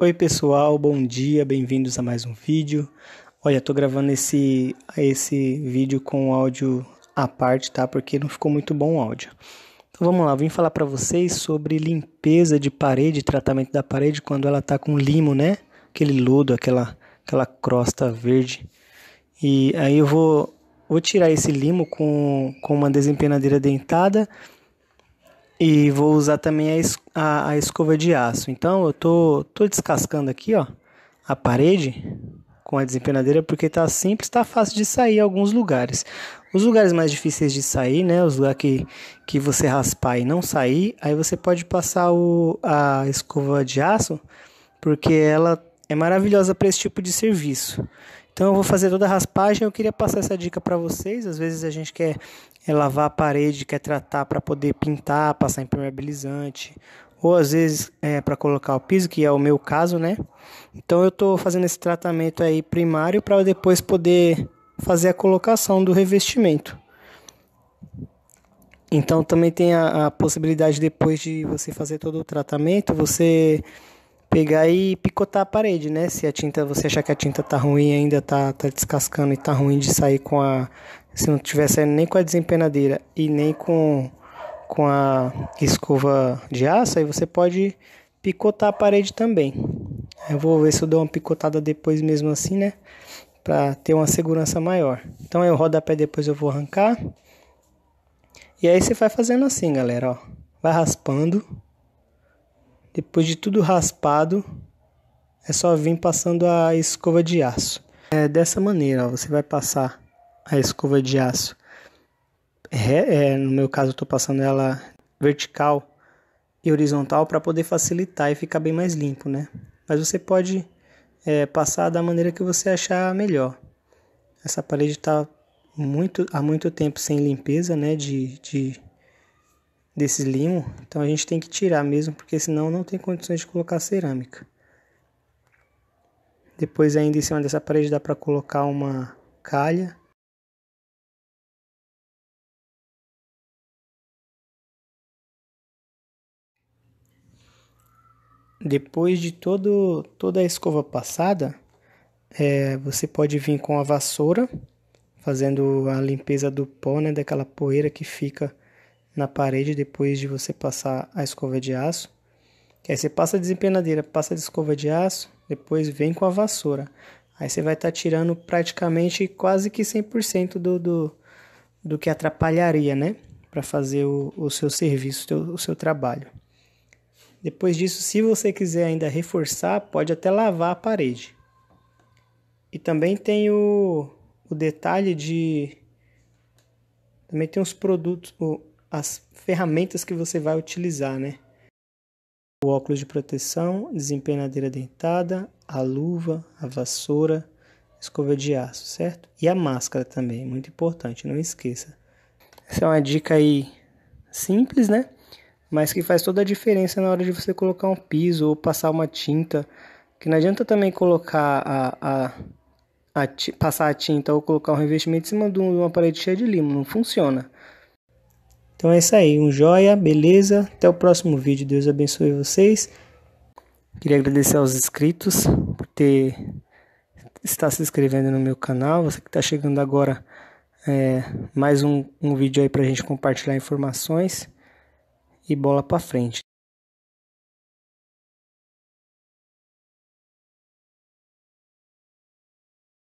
Oi pessoal, bom dia, bem-vindos a mais um vídeo. Olha, tô gravando esse, esse vídeo com áudio à parte, tá? Porque não ficou muito bom o áudio. Então vamos lá, vim falar para vocês sobre limpeza de parede, tratamento da parede quando ela tá com limo, né? Aquele lodo, aquela, aquela crosta verde. E aí eu vou, vou tirar esse limo com, com uma desempenadeira dentada e vou usar também a, es a, a escova de aço. Então eu tô, tô descascando aqui ó, a parede com a desempenadeira porque tá simples, tá fácil de sair em alguns lugares. Os lugares mais difíceis de sair, né, os lugares que, que você raspar e não sair, aí você pode passar o, a escova de aço porque ela é maravilhosa para esse tipo de serviço. Então eu vou fazer toda a raspagem. Eu queria passar essa dica para vocês. Às vezes a gente quer é, lavar a parede, quer tratar para poder pintar, passar impermeabilizante, ou às vezes é, para colocar o piso, que é o meu caso, né? Então eu estou fazendo esse tratamento aí primário para depois poder fazer a colocação do revestimento. Então também tem a, a possibilidade depois de você fazer todo o tratamento, você pegar e picotar a parede, né? Se a tinta, você achar que a tinta tá ruim ainda, tá, tá descascando e tá ruim de sair com a. Se não tiver saindo nem com a desempenadeira e nem com, com a escova de aço, aí você pode picotar a parede também. Eu vou ver se eu dou uma picotada depois mesmo assim, né? Pra ter uma segurança maior. Então eu pé depois eu vou arrancar. E aí você vai fazendo assim, galera, ó. Vai raspando depois de tudo raspado, é só vir passando a escova de aço. É dessa maneira, ó, você vai passar a escova de aço. É, é, no meu caso, eu estou passando ela vertical e horizontal para poder facilitar e ficar bem mais limpo, né? Mas você pode é, passar da maneira que você achar melhor. Essa parede está muito, há muito tempo sem limpeza, né? De, de desses limos, então a gente tem que tirar mesmo, porque senão não tem condições de colocar cerâmica. Depois ainda em cima dessa parede dá para colocar uma calha. Depois de todo, toda a escova passada, é, você pode vir com a vassoura, fazendo a limpeza do pó, né, daquela poeira que fica na parede depois de você passar a escova de aço. Que aí você passa a desempenadeira, passa a de escova de aço, depois vem com a vassoura. Aí você vai estar tá tirando praticamente quase que 100% do, do, do que atrapalharia, né? Para fazer o, o seu serviço, o seu, o seu trabalho. Depois disso, se você quiser ainda reforçar, pode até lavar a parede. E também tem o, o detalhe de. Também tem os produtos, as ferramentas que você vai utilizar, né? O óculos de proteção, desempenadeira dentada, a luva, a vassoura, escova de aço, certo? E a máscara também, muito importante, não esqueça. Essa é uma dica aí simples, né? Mas que faz toda a diferença na hora de você colocar um piso ou passar uma tinta. Que não adianta também colocar a, a, a passar a tinta ou colocar um revestimento em cima de uma parede cheia de limo, não funciona. Então é isso aí, um joia, beleza? Até o próximo vídeo. Deus abençoe vocês. Queria agradecer aos inscritos por ter estar se inscrevendo no meu canal. Você que está chegando agora, é, mais um, um vídeo aí para a gente compartilhar informações e bola para frente.